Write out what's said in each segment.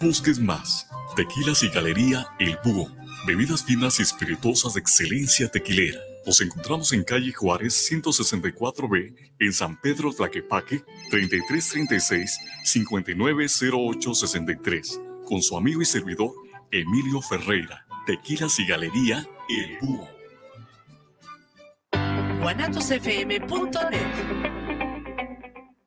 busques más. Tequilas y Galería El Búho. Bebidas finas y espirituosas de excelencia tequilera. Nos encontramos en calle Juárez 164B, en San Pedro Tlaquepaque, 3336-590863. Con su amigo y servidor, Emilio Ferreira. Tequilas y Galería El Búho.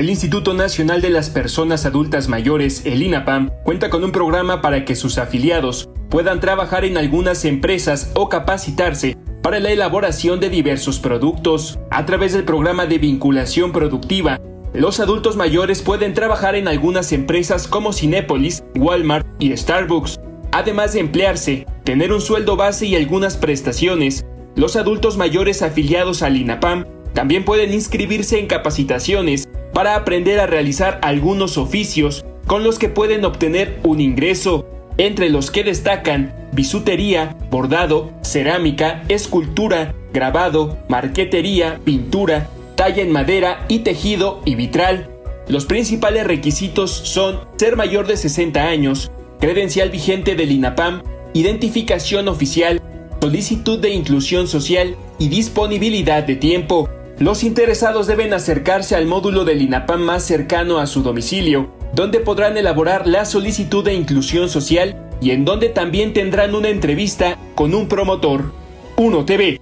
El Instituto Nacional de las Personas Adultas Mayores, el INAPAM, cuenta con un programa para que sus afiliados puedan trabajar en algunas empresas o capacitarse para la elaboración de diversos productos. A través del programa de vinculación productiva, los adultos mayores pueden trabajar en algunas empresas como Cinépolis, Walmart y Starbucks. Además de emplearse, tener un sueldo base y algunas prestaciones, los adultos mayores afiliados al INAPAM también pueden inscribirse en capacitaciones para aprender a realizar algunos oficios con los que pueden obtener un ingreso, entre los que destacan bisutería, bordado, cerámica, escultura, grabado, marquetería, pintura, talla en madera y tejido y vitral. Los principales requisitos son ser mayor de 60 años, credencial vigente del INAPAM, identificación oficial, solicitud de inclusión social y disponibilidad de tiempo. Los interesados deben acercarse al módulo del INAPAM más cercano a su domicilio, donde podrán elaborar la solicitud de inclusión social y en donde también tendrán una entrevista con un promotor. 1 TV.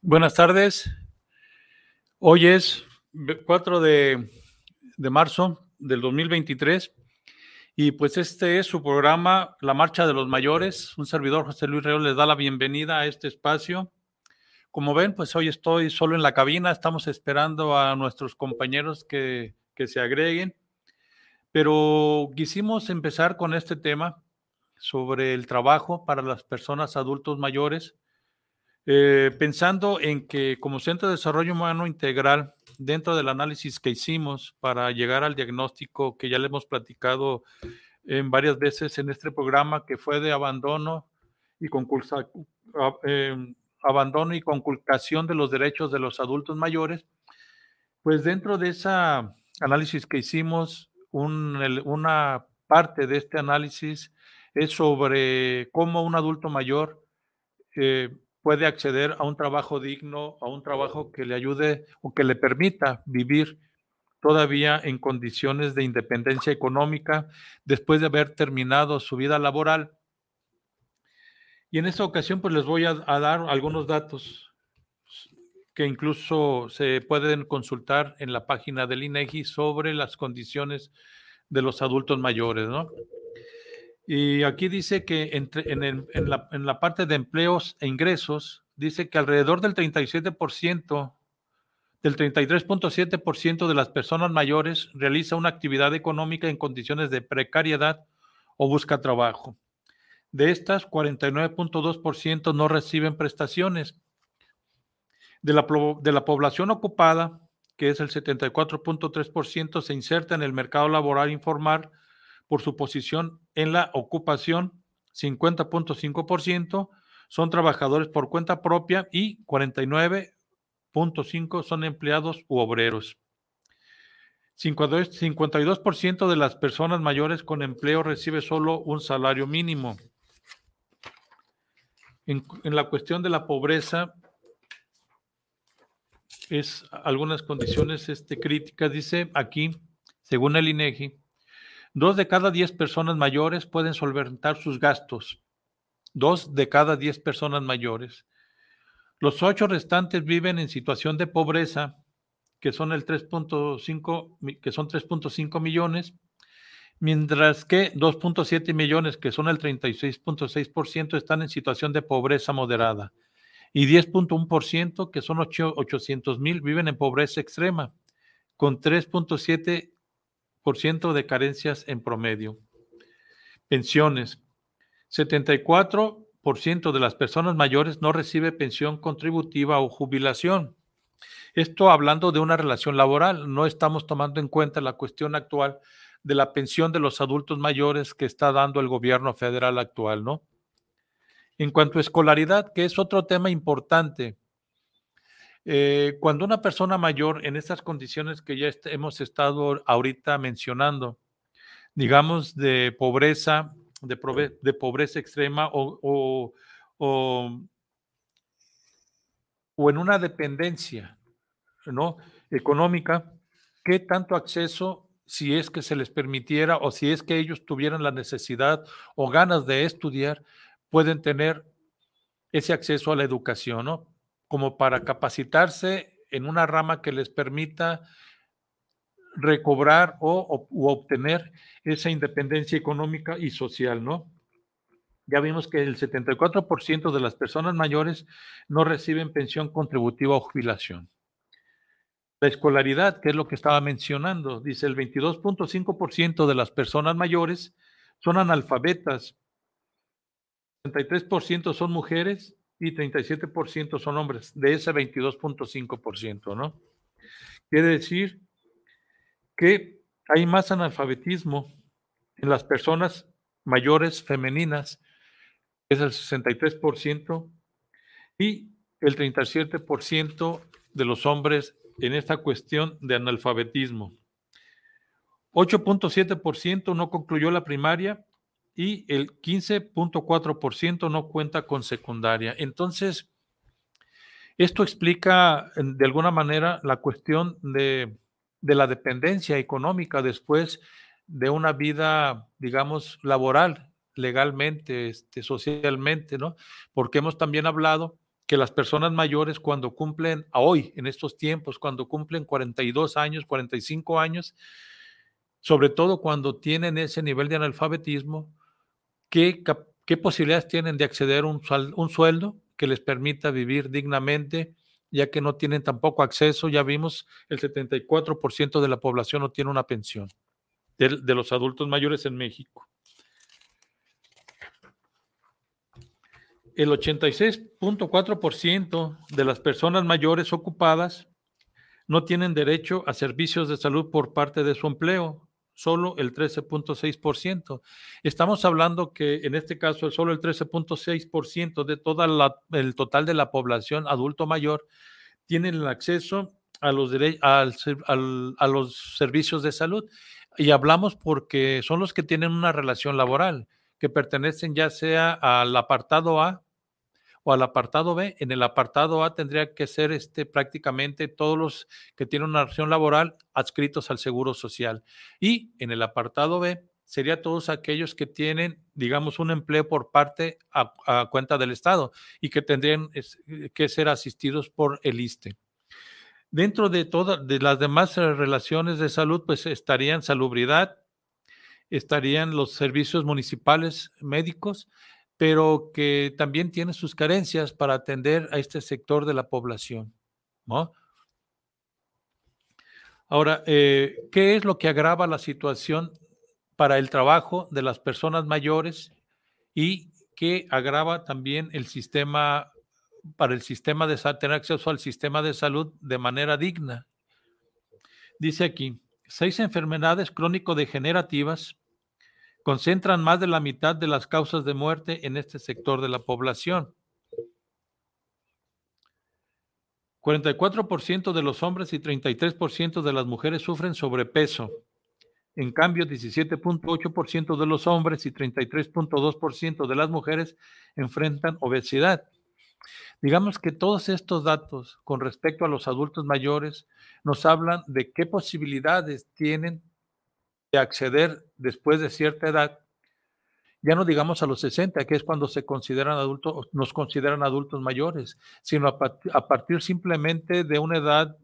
Buenas tardes. Hoy es 4 de, de marzo del 2023 y pues este es su programa, La Marcha de los Mayores. Un servidor, José Luis Reo, les da la bienvenida a este espacio. Como ven, pues hoy estoy solo en la cabina, estamos esperando a nuestros compañeros que, se agreguen. Pero quisimos empezar con este tema sobre el trabajo para las personas adultos mayores, eh, pensando en que como Centro de Desarrollo Humano Integral dentro del análisis que hicimos para llegar al diagnóstico que ya le hemos platicado en varias veces en este programa, que fue de abandono y ah, em, abandono y conculcación de los derechos de los adultos mayores, pues dentro de ese análisis que hicimos, una parte de este análisis es sobre cómo un adulto mayor eh, puede acceder a un trabajo digno, a un trabajo que le ayude o que le permita vivir todavía en condiciones de independencia económica después de haber terminado su vida laboral. Y en esta ocasión pues les voy a, dar algunos datos que incluso se pueden consultar en la página del INEGI e sobre las condiciones de los adultos mayores, ¿no? Y aquí dice que en, la, la, parte de empleos e ingresos, dice que alrededor del 37%, del 33.7% de las personas mayores realiza una actividad económica en condiciones de precariedad o busca trabajo. De estas, 49.2% no reciben prestaciones. De la, de la población ocupada, que es el 74.3%, se inserta en el mercado laboral informal por su posición en la ocupación, 50.5% son trabajadores por cuenta propia y 49.5% son empleados u obreros. 52% de las personas mayores con empleo recibe solo un salario mínimo. En, en, la cuestión de la pobreza, es algunas condiciones este, críticas, dice aquí, según el INEGI, Dos de cada diez personas mayores pueden solventar sus gastos. Dos de cada diez personas mayores. Los ocho restantes viven en situación de pobreza, que son el 3.5, que son 3.5 millones, mientras que 2.7 millones, que son el 36.6%, están en situación de pobreza moderada y 10.1%, que son 800 mil, viven en pobreza extrema, con 3.7 por ciento de carencias en promedio. Pensiones. 74% de las personas mayores no recibe pensión contributiva o jubilación. Esto hablando de una relación laboral, no estamos tomando en cuenta la cuestión actual de la pensión de los adultos mayores que está dando el gobierno federal actual, ¿no? En cuanto a escolaridad, que es otro tema importante, eh, cuando una persona mayor en esas condiciones que ya hemos estado ahorita mencionando, digamos de pobreza, de, de pobreza extrema o, o, en una dependencia ¿no? económica, ¿qué tanto acceso si es que se les permitiera o si es que ellos tuvieran la necesidad o ganas de estudiar, pueden tener ese acceso a la educación, ¿no? como para capacitarse en una rama que les permita recobrar o, obtener esa independencia económica y social, ¿no? Ya vimos que el 74% de las personas mayores no reciben pensión contributiva o jubilación. La escolaridad, que es lo que estaba mencionando, dice el 22.5% de las personas mayores son analfabetas, 33% son mujeres y 37% son hombres, de ese 22.5%, ¿no? Quiere decir que hay más analfabetismo en las personas mayores femeninas, es el 63%, y el 37% de los hombres en esta cuestión de analfabetismo. 8.7% no concluyó la primaria y el 15.4% no cuenta con secundaria. Entonces, esto explica de alguna manera la cuestión de, la dependencia económica después de una vida, digamos, laboral, legalmente, este, socialmente, ¿no? Porque hemos también hablado que las personas mayores cuando cumplen, hoy, en estos tiempos, cuando cumplen 42 años, 45 años, sobre todo cuando tienen ese nivel de analfabetismo, qué, posibilidades tienen de acceder a un, sueldo que les permita vivir dignamente, ya que no tienen tampoco acceso, ya vimos, el 74% de la población no tiene una pensión, de, de los adultos mayores en México. El 86.4% de las personas mayores ocupadas no tienen derecho a servicios de salud por parte de su empleo, solo el 13.6%. Estamos hablando que en este caso solo el 13.6% de toda la, el total de la población adulto mayor tienen el acceso a los, a los servicios de salud. Y hablamos porque son los que tienen una relación laboral, que pertenecen ya sea al apartado A al apartado B. En el apartado A tendría que ser este, prácticamente todos los que tienen una relación laboral adscritos al Seguro Social. Y en el apartado B sería todos aquellos que tienen, digamos, un empleo por parte a, cuenta del Estado y que tendrían que ser asistidos por el ISTE. Dentro de todas de las demás eh, relaciones de salud, pues estarían salubridad, estarían los servicios municipales médicos, pero que también tiene sus carencias para atender a este sector de la población. Ahora, eh, ¿qué es lo que agrava la situación para el trabajo de las personas mayores y qué agrava también el sistema para el sistema de tener acceso al sistema de salud de manera digna? Dice aquí, seis enfermedades crónico-degenerativas concentran más de la mitad de las causas de muerte en este sector de la población. 44% de los hombres y 33% de las mujeres sufren sobrepeso. En cambio, 17.8% de los hombres y 33.2% de las mujeres enfrentan obesidad. Digamos que todos estos datos con respecto a los adultos mayores nos hablan de qué posibilidades tienen de acceder después de cierta edad, ya no digamos a los 60, que es cuando se consideran adultos, nos consideran adultos mayores, sino a, partir simplemente de una edad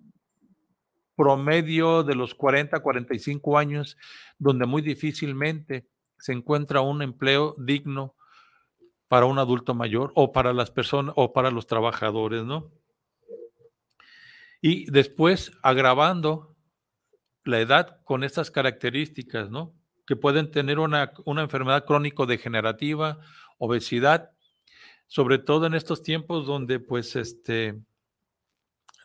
promedio de los 40, 45 años, donde muy difícilmente se encuentra un empleo digno para un adulto mayor o para las personas o para los trabajadores, ¿no? Y después agravando la edad con estas características, ¿no? Que pueden tener una, enfermedad crónico-degenerativa, obesidad, sobre todo en estos tiempos donde pues este,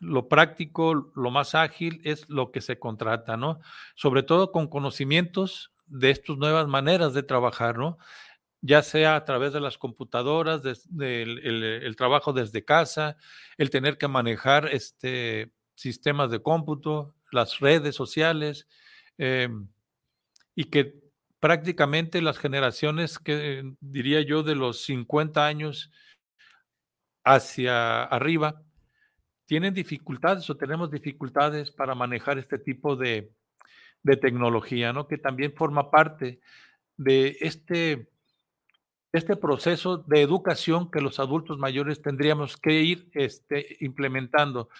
lo práctico, lo más ágil es lo que se contrata, ¿no? Sobre todo con conocimientos de estas nuevas maneras de trabajar, ¿no? Ya sea a través de las computadoras, el, el, trabajo desde casa, el tener que manejar este, sistemas de cómputo, las redes sociales, em, y que prácticamente las generaciones que diría yo de los 50 años hacia arriba tienen dificultades o tenemos dificultades para manejar este tipo de, tecnología, ¿no? que también forma parte de este, este proceso de educación que los adultos mayores tendríamos que ir este, implementando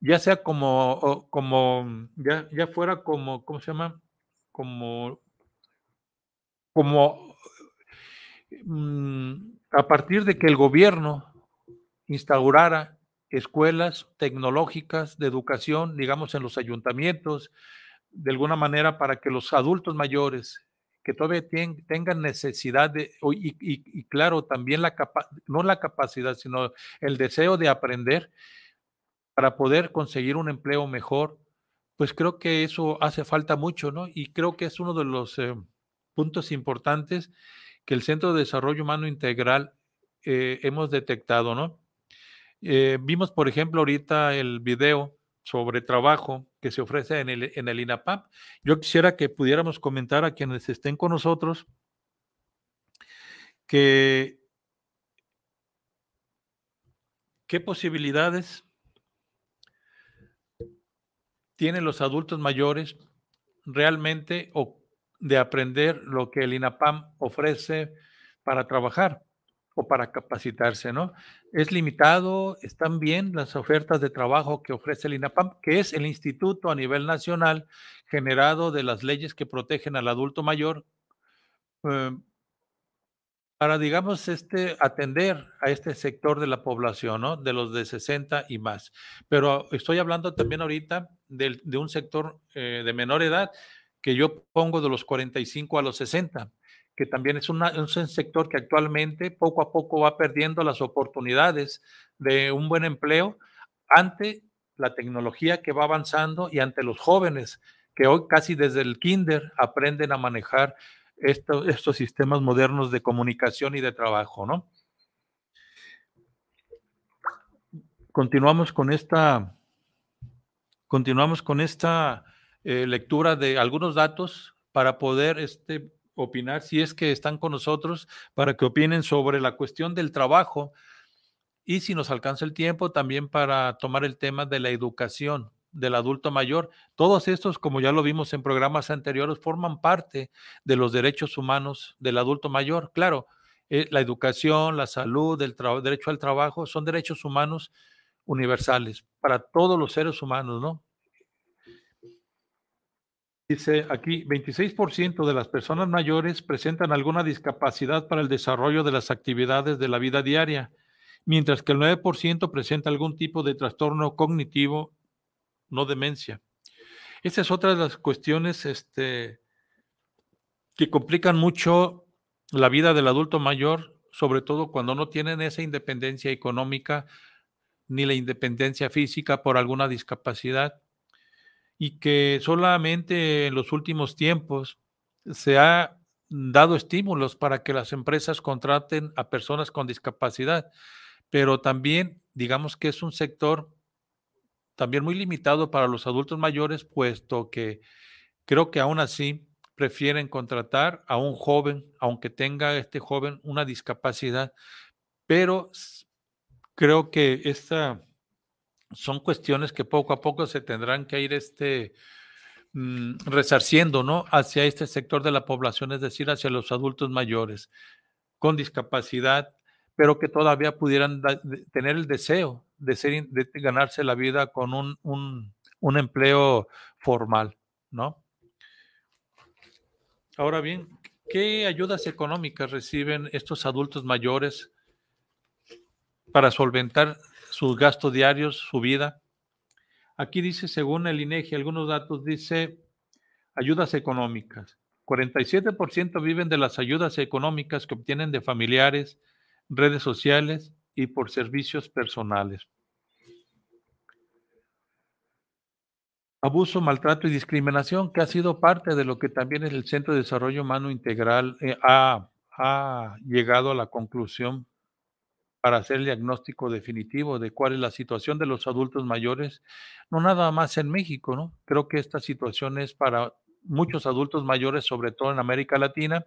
ya sea como, como mm, ya, ya fuera como, ¿cómo se llama? Como, como mm, a partir de que el gobierno instaurara escuelas tecnológicas de educación, digamos, en los ayuntamientos, de alguna manera para que los adultos mayores que todavía tienen tengan necesidad de, y, y, y claro, también la capa, no la capacidad, sino el deseo de aprender, para poder conseguir un empleo mejor, pues creo que eso hace falta mucho, ¿no? Y creo que es uno de los eh, puntos importantes que el Centro de Desarrollo Humano Integral eh, hemos detectado, ¿no? Eh, vimos, por ejemplo, ahorita el video sobre trabajo que se ofrece en el, en el INAPAP. Yo quisiera que pudiéramos comentar a quienes estén con nosotros que qué posibilidades tienen los adultos mayores realmente o de aprender lo que el INAPAM ofrece para trabajar o para capacitarse, ¿no? Es limitado, están bien las ofertas de trabajo que ofrece el INAPAM, que es el instituto a nivel nacional generado de las leyes que protegen al adulto mayor eh, para, digamos, este, atender a este sector de la población, ¿no? De los de 60 y más. Pero estoy hablando también ahorita de, un sector eh, de menor edad que yo pongo de los 45 a los 60, que también es, es un sector que actualmente poco a poco va perdiendo las oportunidades de un buen empleo ante la tecnología que va avanzando y ante los jóvenes que hoy casi desde el kinder aprenden a manejar estos sistemas modernos de comunicación y de trabajo, ¿no? Continuamos con esta, continuamos con esta eh, lectura de algunos datos para poder este, opinar, si es que están con nosotros, para que opinen sobre la cuestión del trabajo y si nos alcanza el tiempo, también para tomar el tema de la educación del adulto mayor. Todos estos, como ya lo vimos en programas anteriores, forman parte de los derechos humanos del adulto mayor. Claro, eh, la educación, la salud, el derecho al trabajo son derechos humanos universales para todos los seres humanos, ¿no? Dice aquí, 26% de las personas mayores presentan alguna discapacidad para el desarrollo de las actividades de la vida diaria, mientras que el 9% presenta algún tipo de trastorno cognitivo no demencia. Esta es otra de las cuestiones este, que complican mucho la vida del adulto mayor, sobre todo cuando no tienen esa independencia económica ni la independencia física por alguna discapacidad y que solamente en los últimos tiempos se ha dado estímulos para que las empresas contraten a personas con discapacidad, pero también digamos que es un sector también muy limitado para los adultos mayores, puesto que creo que aún así prefieren contratar a un joven, aunque tenga este joven una discapacidad, pero creo que esta son cuestiones que poco a poco se tendrán que ir este mm, resarciendo, ¿no? Hacia este sector de la población, es decir, hacia los adultos mayores con discapacidad, pero que todavía pudieran tener el deseo de, ser, de ganarse la vida con un, un empleo formal, ¿no? Ahora bien, ¿qué ayudas económicas reciben estos adultos mayores para solventar sus gastos diarios, su vida? Aquí dice, según el INEGI, e algunos datos dice ayudas económicas. 47% viven de las ayudas económicas que obtienen de familiares, redes sociales y por servicios personales. Abuso, maltrato y discriminación, que ha sido parte de lo que también es el Centro de Desarrollo Humano Integral, eh, ha, ha llegado a la conclusión para hacer el diagnóstico definitivo de cuál es la situación de los adultos mayores, no nada más en México, ¿no? Creo que esta situación es para muchos adultos mayores, sobre todo en América Latina,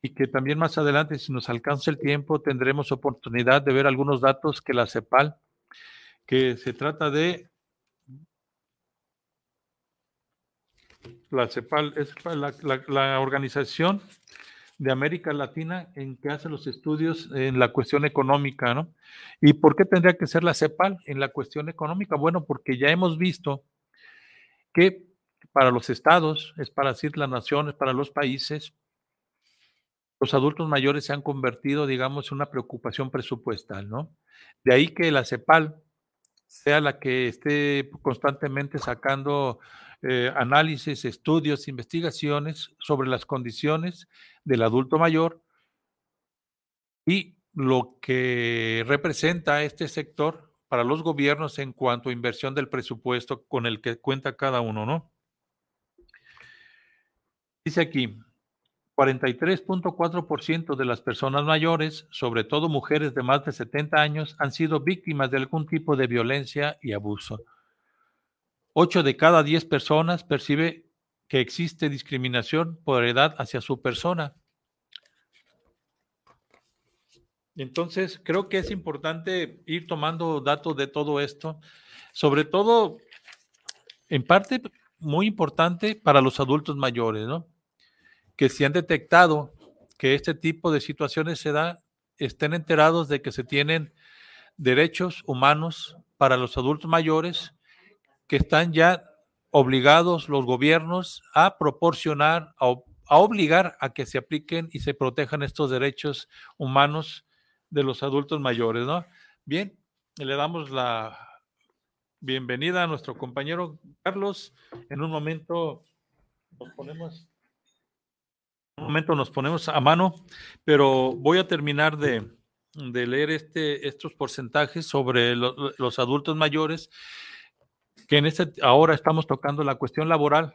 y que también más adelante, si nos alcanza el tiempo, tendremos oportunidad de ver algunos datos que la CEPAL, que se trata de... La CEPAL es la, organización de América Latina en que hace los estudios en la cuestión económica, ¿no? ¿Y por qué tendría que ser la CEPAL en la cuestión económica? Bueno, porque ya hemos visto que para los estados, es para decir las naciones, para los países, los adultos mayores se han convertido, digamos, en una preocupación presupuestal, ¿no? De ahí que la CEPAL sea la que esté constantemente sacando eh, análisis, estudios, investigaciones sobre las condiciones del adulto mayor y lo que representa este sector para los gobiernos en cuanto a inversión del presupuesto con el que cuenta cada uno, ¿no? Dice aquí, 43.4% de las personas mayores, sobre todo mujeres de más de 70 años, han sido víctimas de algún tipo de violencia y abuso. 8 de cada 10 personas percibe que existe discriminación por edad hacia su persona. Entonces, creo que es importante ir tomando datos de todo esto, sobre todo, en parte, muy importante para los adultos mayores, ¿no? que si han detectado que este tipo de situaciones se da, estén enterados de que se tienen derechos humanos para los adultos mayores que están ya obligados los gobiernos a proporcionar, a, obligar a que se apliquen y se protejan estos derechos humanos de los adultos mayores, ¿no? Bien, le damos la bienvenida a nuestro compañero Carlos. En un momento nos ponemos momento nos ponemos a mano, pero voy a terminar de, leer este, estos porcentajes sobre los adultos mayores, que en este, ahora estamos tocando la cuestión laboral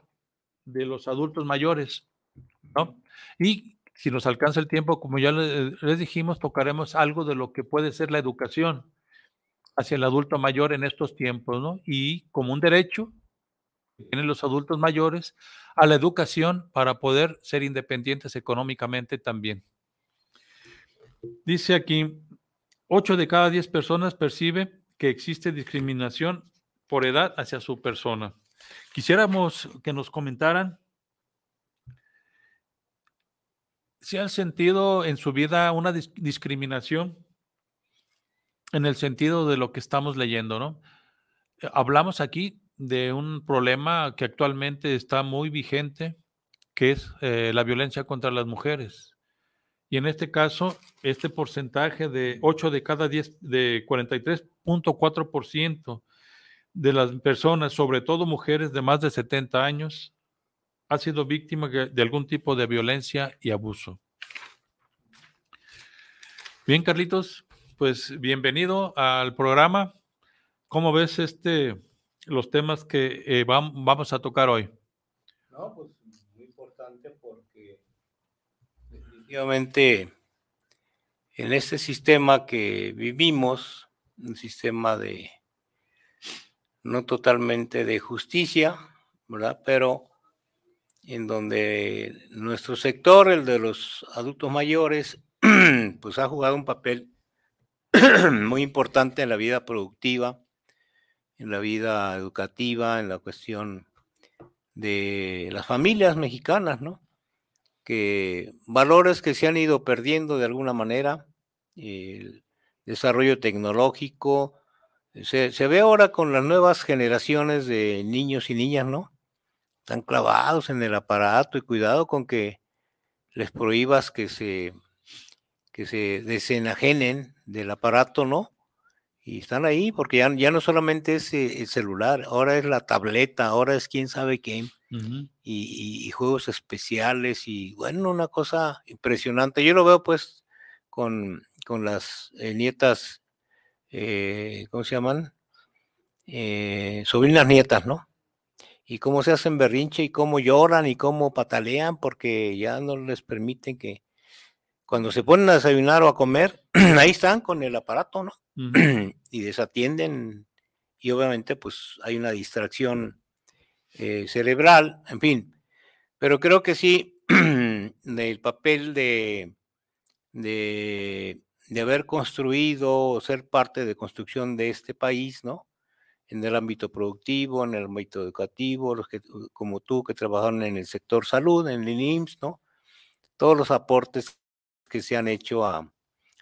de los adultos mayores, ¿no? Y si nos alcanza el tiempo, como ya les dijimos, tocaremos algo de lo que puede ser la educación hacia el adulto mayor en estos tiempos, ¿no? Y como un derecho tienen los adultos mayores a la educación para poder ser independientes económicamente también. Dice aquí, 8 de cada 10 personas percibe que existe discriminación por edad hacia su persona. Quisiéramos que nos comentaran si han sentido en su vida una discriminación en el sentido de lo que estamos leyendo, ¿no? Hablamos aquí de un problema que actualmente está muy vigente, que es eh, la violencia contra las mujeres. Y en este caso, este porcentaje de 8 de cada 10, de 43.4% de las personas, sobre todo mujeres de más de 70 años, ha sido víctima de algún tipo de violencia y abuso. Bien, Carlitos, pues bienvenido al programa. ¿Cómo ves este los temas que eh, vamos a tocar hoy? No, pues muy importante porque definitivamente en este sistema que vivimos, un sistema de no totalmente de justicia, ¿verdad? Pero en donde nuestro sector, el de los adultos mayores, pues ha jugado un papel muy importante en la vida productiva en la vida educativa, en la cuestión de las familias mexicanas, ¿no? Que valores que se han ido perdiendo de alguna manera, el desarrollo tecnológico, se, se ve ahora con las nuevas generaciones de niños y niñas, ¿no? Están clavados en el aparato y cuidado con que les prohíbas que se, que se desenajenen del aparato, ¿no? Y están ahí porque ya, no solamente es eh, el celular, ahora es la tableta, ahora es quién sabe qué. y, juegos especiales y bueno, una cosa impresionante. Yo lo veo pues con, con las eh, nietas, eh, ¿cómo se llaman? Eh, sobrinas nietas, ¿no? Y cómo se hacen berrinche y cómo lloran y cómo patalean porque ya no les permiten que, cuando se ponen a desayunar o a comer, ahí están con el aparato, ¿no? y desatienden y obviamente pues hay una distracción eh, cerebral, en fin. Pero creo que sí, el papel de, de, haber construido o ser parte de construcción de este país, ¿no? En el ámbito productivo, en el ámbito educativo, los que, como tú que trabajaron en el sector salud, en el INIMS, ¿no? Todos los aportes que se han hecho a,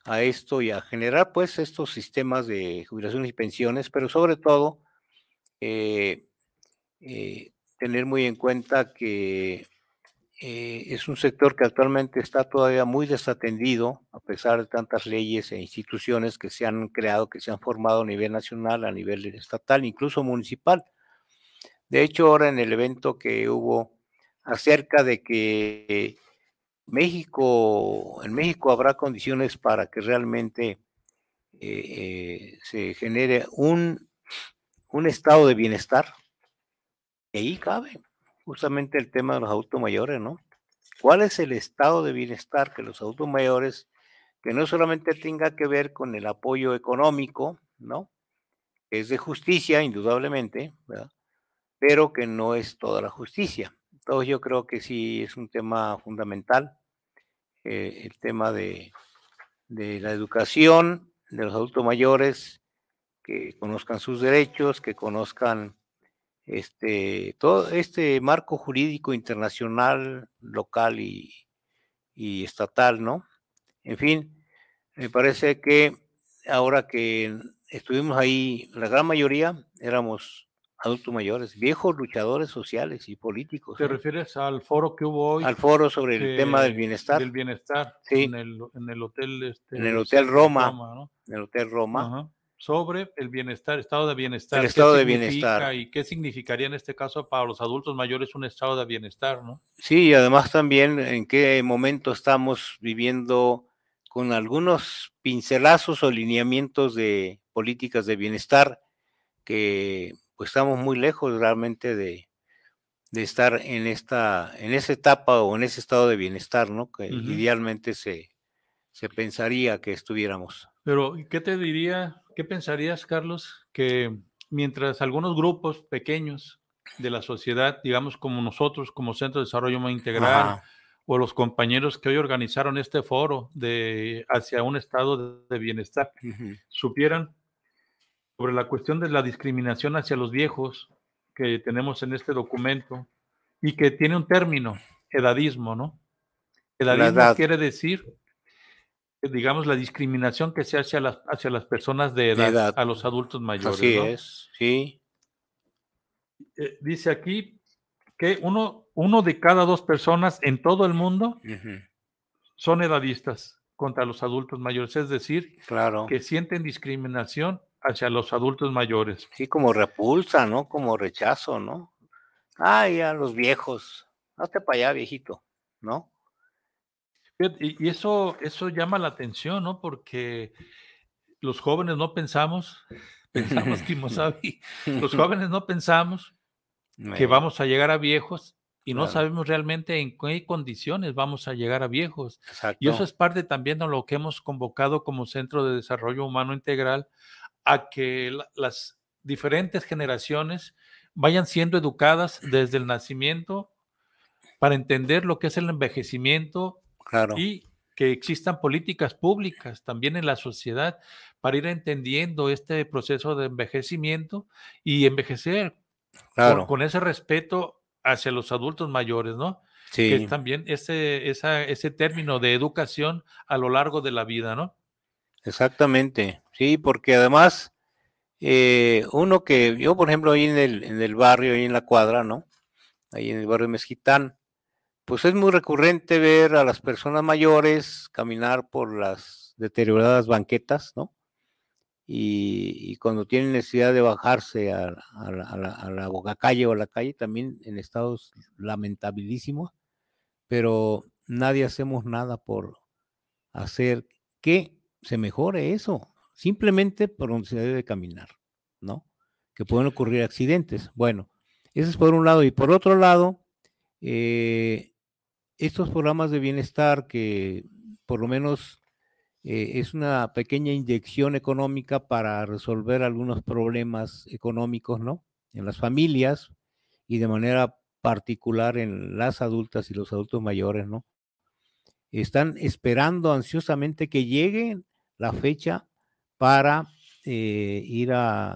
a esto y a generar pues estos sistemas de jubilaciones y pensiones, pero sobre todo eh, eh, tener muy en cuenta que eh, es un sector que actualmente está todavía muy desatendido, a pesar de tantas leyes e instituciones que se han creado, que se han formado a nivel nacional, a nivel estatal, incluso municipal. De hecho, ahora en el evento que hubo acerca de que México, en México habrá condiciones para que realmente eh, eh, se genere un, un estado de bienestar. Y ahí cabe justamente el tema de los adultos mayores, ¿no? ¿Cuál es el estado de bienestar que los adultos mayores, que no solamente tenga que ver con el apoyo económico, ¿no? Es de justicia, indudablemente, ¿verdad? Pero que no es toda la justicia. Entonces yo creo que sí es un tema fundamental eh, el tema de, la educación de los adultos mayores, que conozcan sus derechos, que conozcan este, todo este marco jurídico internacional, local y, y estatal, ¿no? En fin, me parece que ahora que estuvimos ahí, la gran mayoría éramos adultos mayores, viejos luchadores sociales y políticos. ¿Te ¿eh? refieres al foro que hubo hoy? Al foro sobre el tema del bienestar. Del bienestar, sí. En el, en el hotel. Este, en el hotel Roma. En el hotel Roma. Sobre el bienestar, estado de bienestar. El estado de bienestar. ¿Y qué significaría en este caso para los adultos mayores un estado de bienestar? ¿no? Sí, y además también en qué momento estamos viviendo con algunos pincelazos o lineamientos de políticas de bienestar que pues, estamos muy lejos realmente de, estar en esta, en esa etapa o en ese estado de bienestar, ¿no? Que idealmente se, se pensaría que estuviéramos. Pero, ¿qué te diría, qué pensarías, Carlos, que mientras algunos grupos pequeños de la sociedad, digamos como nosotros, como Centro de Desarrollo Más Integral, o los compañeros que hoy organizaron este foro de hacia un estado de bienestar, supieran sobre la cuestión de la discriminación hacia los viejos que tenemos en este documento y que tiene un término, edadismo, ¿no? Edadismo quiere decir, digamos, la discriminación que se hace a las, hacia las personas de edad, a los adultos mayores. Así es, sí. Eh, dice aquí que uno, uno de cada dos personas en todo el mundo son edadistas contra los adultos mayores, es decir, claro. que sienten discriminación hacia los adultos mayores. Sí, como repulsa, ¿no? Como rechazo, ¿no? Ay, a los viejos, hazte para allá, viejito, ¿no? Y, eso, eso llama la atención, ¿no? Porque los jóvenes no pensamos, pensamos que los jóvenes no pensamos que vamos a llegar a viejos y no sabemos realmente en qué condiciones vamos a llegar a viejos. Y eso es parte también de lo que hemos convocado como Centro de Desarrollo Humano Integral a que las diferentes generaciones vayan siendo educadas desde el nacimiento para entender lo que es el envejecimiento y que existan políticas públicas también en la sociedad para ir entendiendo este proceso de envejecimiento y envejecer claro. con, ese respeto hacia los adultos mayores, ¿no? Sí. es también ese, ese término de educación a lo largo de la vida, ¿no? Exactamente, sí, porque además, eh, uno que yo, por ejemplo, ahí en el, barrio, ahí en la cuadra, ¿no? Ahí en el barrio Mezquitán, pues es muy recurrente ver a las personas mayores caminar por las deterioradas banquetas, ¿no? Y, cuando tienen necesidad de bajarse a, la, calle o a la calle, también en estados lamentabilísimos, pero nadie hacemos nada por hacer que se mejore eso, simplemente por donde se debe caminar, ¿no? Que pueden ocurrir accidentes. Bueno, eso es por un lado. Y por otro lado, eh, estos programas de bienestar que por lo menos eh, es una pequeña inyección económica para resolver algunos problemas económicos, ¿no? En las familias y de manera particular en las adultas y los adultos mayores, ¿no? Están esperando ansiosamente que lleguen la fecha para eh, ir a,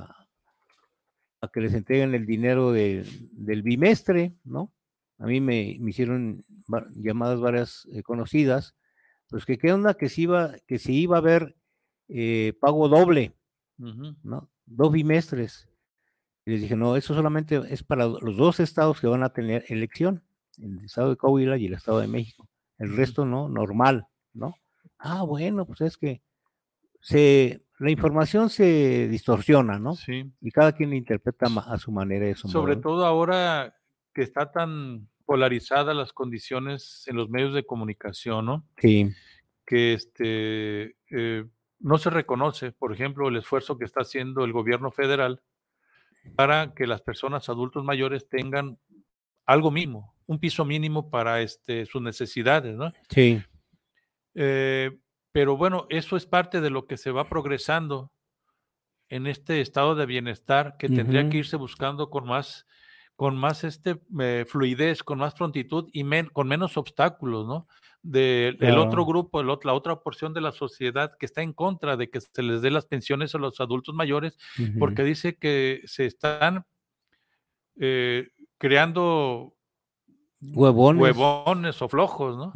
a, que les entreguen el dinero del bimestre, ¿no? A mí me, hicieron llamadas varias eh, conocidas, pues que qué onda que se iba, que se iba a ver eh, pago doble, ¿no? Dos bimestres. Y les dije, no, eso solamente es para los dos estados que van a tener elección, el estado de Coahuila y el estado de México. El resto no, normal, ¿no? Ah, bueno, pues es que se, la información se distorsiona, ¿no? Sí. Y cada quien interpreta a su manera eso. Sobre todo ahora que está tan polarizadas las condiciones en los medios de comunicación, ¿no? Sí. Que este, eh, no se reconoce, por ejemplo, el esfuerzo que está haciendo el gobierno federal para que las personas adultos mayores tengan algo mínimo, un piso mínimo para este, sus necesidades, ¿no? Sí. Eh, pero bueno, eso es parte de lo que se va progresando en este estado de bienestar que tendría que irse buscando con más, con más este, eh, fluidez, con más prontitud y con menos obstáculos, ¿no? del de otro grupo, el otro, la otra porción de la sociedad que está en contra de que se les dé las pensiones a los adultos mayores, porque dice que se están eh, creando Huevones. Huevones o flojos, ¿no?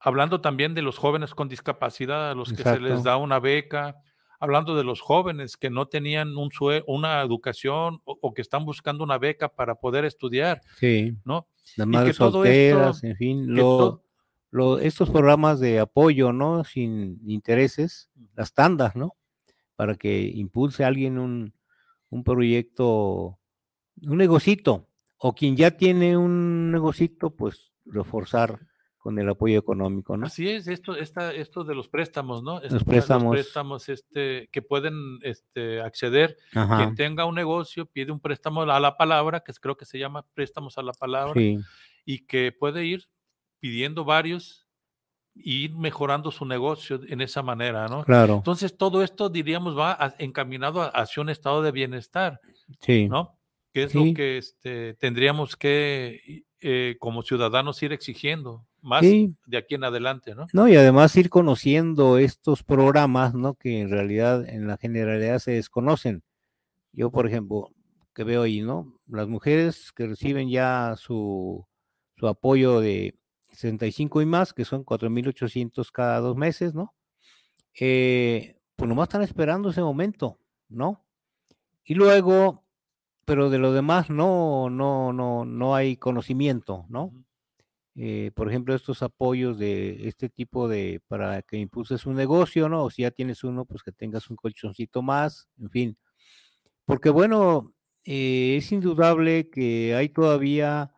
Hablando también de los jóvenes con discapacidad, a los que se les da una beca, hablando de los jóvenes que no tenían un una educación o, que están buscando una beca para poder estudiar. Sí. ¿No? Las madres solteras, en fin, estos programas de apoyo, ¿no? Sin intereses, las tandas, ¿no? Para que impulse a alguien un, un proyecto, un negocito, o quien ya tiene un negocito, pues reforzar con el apoyo económico, ¿no? Así es, esto, esta, esto de los préstamos, ¿no? los préstamos. Los préstamos este, que pueden este, acceder. Ajá. Quien tenga un negocio pide un préstamo a la palabra, que creo que se llama préstamos a la palabra, sí. y que puede ir pidiendo varios y ir mejorando su negocio en esa manera, ¿no? Claro. Entonces, todo esto, diríamos, va encaminado hacia un estado de bienestar, sí. ¿no? ¿Qué es lo que este, tendríamos que, eh, como ciudadanos, ir exigiendo más de aquí en adelante, ¿no? No, y además ir conociendo estos programas, ¿no? Que en realidad, en la generalidad, se desconocen. Yo, por ejemplo, que veo ahí, ¿no? Las mujeres que reciben ya su, su apoyo de 65 y más, que son 4.800 cada dos meses, ¿no? Eh, pues nomás están esperando ese momento, ¿no? Y luego pero de lo demás no, no, no, no hay conocimiento, ¿no? Eh, por ejemplo, estos apoyos de este tipo de, para que impulses un negocio, ¿no? O si ya tienes uno, pues que tengas un colchoncito más, en fin. Porque bueno, eh, es indudable que hay todavía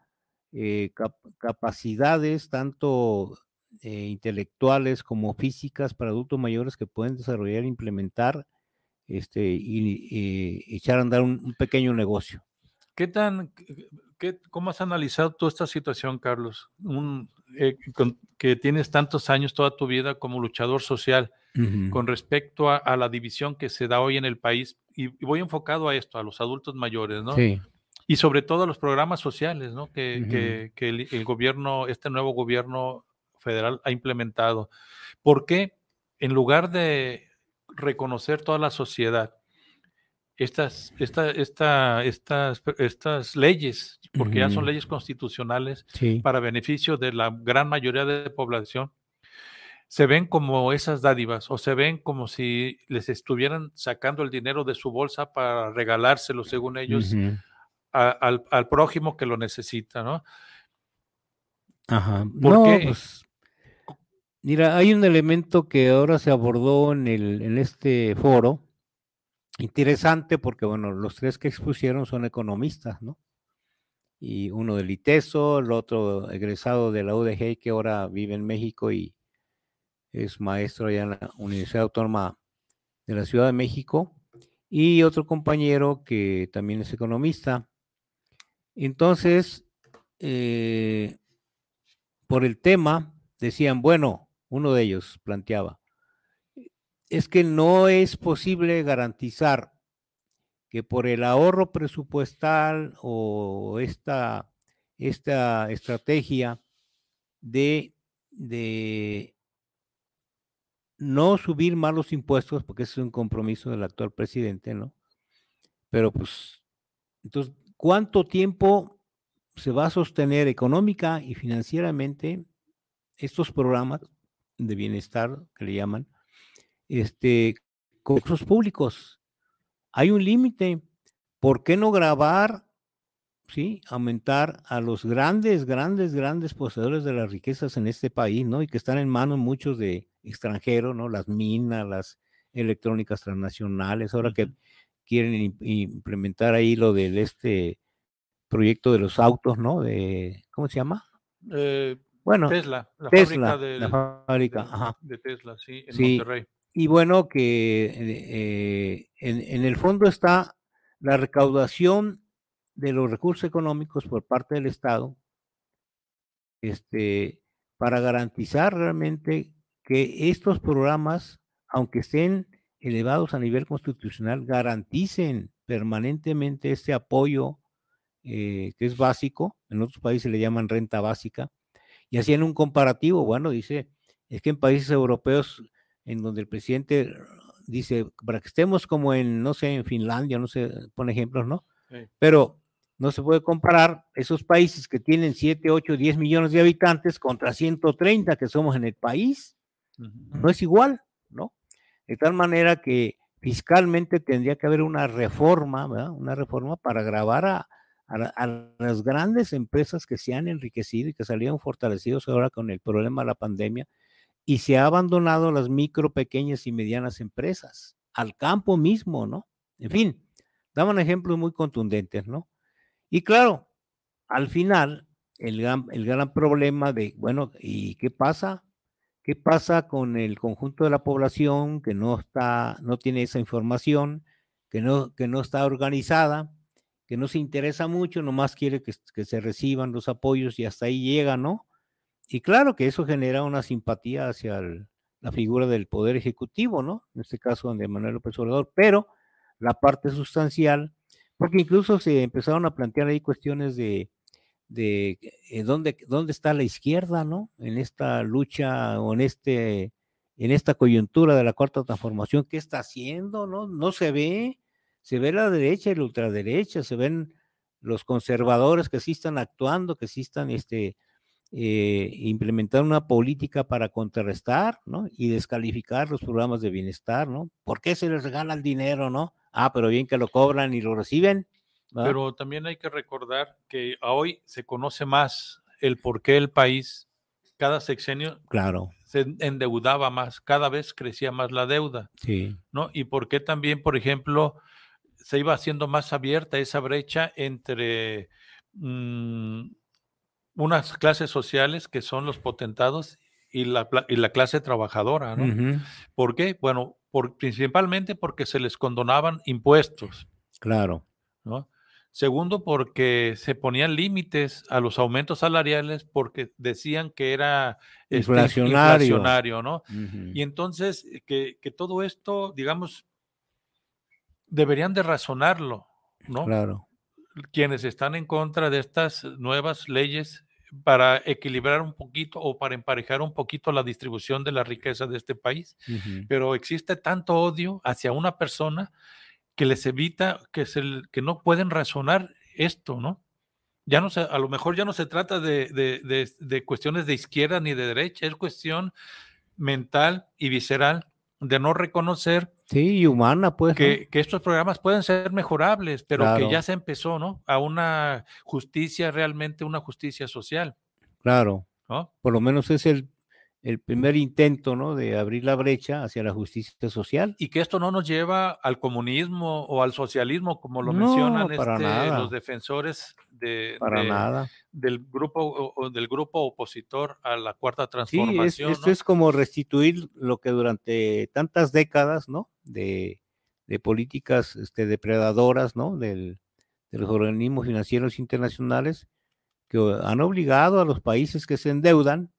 eh, capacidades, tanto intelectuales como físicas para adultos mayores que pueden desarrollar e implementar este, y, eh, echar a andar un, pequeño negocio. ¿Qué tan, qué, cómo has analizado toda esta situación, Carlos? Eh, que tienes tantos años, toda tu vida como luchador social, con respecto a, la división que se da hoy en el país, y, voy enfocado a esto, a los adultos mayores, ¿no? Y sobre todo a los programas sociales, ¿no? Que, el, el gobierno, este nuevo gobierno federal ha implementado. ¿Por qué en lugar de reconocer toda la sociedad estas, esta, estas, estas leyes, porque ya son leyes constitucionales para beneficio de la gran mayoría de la población, se ven como esas dádivas o se ven como si les estuvieran sacando el dinero de su bolsa para regalárselo, según ellos, al, al, prójimo que lo necesita, ¿no? Ajá. ¿Por no, pues, Mira, hay un elemento que ahora se abordó en, este foro, interesante porque, bueno, los tres que expusieron son economistas, ¿no? Y uno del ITESO, el otro egresado de la UDG que ahora vive en México y es maestro allá en la Universidad Autónoma de la Ciudad de México, y otro compañero que también es economista. Entonces, eh, por el tema, decían, bueno, uno de ellos planteaba, es que no es posible garantizar que por el ahorro presupuestal o esta, esta estrategia de, de no subir más los impuestos, porque ese es un compromiso del actual presidente, ¿no? Pero pues, entonces, ¿cuánto tiempo se va a sostener económica y financieramente estos programas de bienestar, que le llaman, este, recursos públicos. Hay un límite. ¿Por qué no grabar, sí, aumentar a los grandes, grandes, grandes poseedores de las riquezas en este país, ¿no? Y que están en manos muchos de extranjeros, ¿no? Las minas, las electrónicas transnacionales, ahora que quieren implementar ahí lo del este proyecto de los autos, ¿no? De, ¿Cómo se llama? Eh, bueno, Tesla, la fábrica, de, Tesla, sí, en Monterrey. Y bueno, que eh, en, el fondo está la recaudación de los recursos económicos por parte del Estado, este, para garantizar realmente que estos programas, aunque estén elevados a nivel constitucional, garanticen permanentemente este apoyo eh, que es básico, en otros países le llaman renta básica, y hacían un comparativo, bueno, dice, es que en países europeos en donde el presidente dice, para que estemos como en, no sé, en Finlandia, no sé, pone ejemplos, ¿no? Pero no se puede comparar esos países que tienen 7, 8, 10 millones de habitantes contra 130 que somos en el país. No es igual, ¿no? De tal manera que fiscalmente tendría que haber una reforma, ¿verdad? Una reforma para grabar a, a, las grandes empresas que se han enriquecido y que salieron fortalecidos ahora con el problema de la pandemia y se ha abandonado las micro, pequeñas y medianas empresas, al campo mismo, ¿no? En fin, daban ejemplos muy contundentes, ¿no? Y claro, al final, el gran, el gran problema de, bueno, ¿y qué pasa? ¿Qué pasa con el conjunto de la población que no está, no tiene esa información, que no, que no está organizada? que no se interesa mucho, nomás quiere que, se reciban los apoyos y hasta ahí llega, ¿no? Y claro que eso genera una simpatía hacia la figura del Poder Ejecutivo, ¿no? En este caso, de Manuel López Obrador, pero la parte sustancial, porque incluso se empezaron a plantear ahí cuestiones de, eh, dónde, dónde está la izquierda, ¿no? En esta lucha o en, este, en esta coyuntura de la cuarta transformación, ¿qué está haciendo, no? No se ve, se ve la derecha y la ultraderecha, se ven los conservadores que sí están actuando, que sí están este, eh, implementando una política para contrarrestar ¿no? y descalificar los programas de bienestar, ¿no? ¿Por qué se les regala el dinero, no? Ah, pero bien que lo cobran y lo reciben. Pero también hay que recordar que hoy se conoce más el por qué el país cada sexenio claro. se endeudaba más, cada vez crecía más la deuda. Sí. ¿no? Y por qué también, por ejemplo, se iba haciendo más abierta esa brecha entre mm, unas clases sociales que son los potentados y la, clase trabajadora. ¿no? ¿Por qué? Bueno, principalmente porque se les condonaban impuestos. Claro. ¿no? Segundo, porque se ponían límites a los aumentos salariales porque decían que era este, inflacionario, ¿no? Y entonces, eh, que, todo esto, digamos, deberían de razonarlo, ¿no? Claro. Quienes están en contra de estas nuevas leyes para equilibrar un poquito o para emparejar un poquito la distribución de la riqueza de este país. Pero existe tanto odio hacia una persona que les evita, que, que no pueden razonar esto, ¿no? Ya no se, a lo mejor ya no se trata de cuestiones de izquierda ni de derecha, es cuestión mental y visceral de no reconocer Sí, y humana, pues. Que, que estos programas pueden ser mejorables, pero que ya se empezó, ¿no? A una justicia, realmente una justicia social. Claro. Por lo menos es el el primer intento ¿no? de abrir la brecha hacia la justicia social. Y que esto no nos lleva al comunismo o al socialismo, como lo mencionan este, los defensores de, del grupo o, del grupo opositor a la cuarta transformación. esto es como restituir lo que durante tantas décadas ¿no? de, políticas este, depredadoras ¿no? del, de los organismos financieros internacionales que han obligado a los países que se endeudan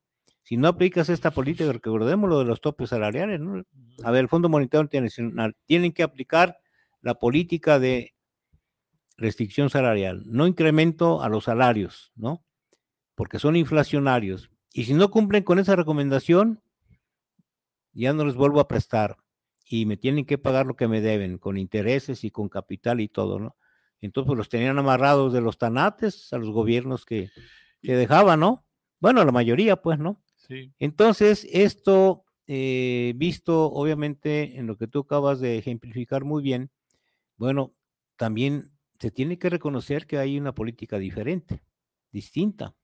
si no aplicas esta política, recordemos lo de los topes salariales, ¿no? A ver, el Fondo Monetario Internacional tienen que aplicar la política de restricción salarial, no incremento a los salarios, ¿no? Porque son inflacionarios. Y si no cumplen con esa recomendación, ya no les vuelvo a prestar y me tienen que pagar lo que me deben, con intereses y con capital y todo, ¿no? Entonces pues, los tenían amarrados de los tanates a los gobiernos que, que dejaban, ¿no? Bueno, la mayoría, pues, ¿no? Entonces, esto, eh, visto obviamente en lo que tú acabas de ejemplificar muy bien, bueno, también se tiene que reconocer que hay una política diferente, distinta,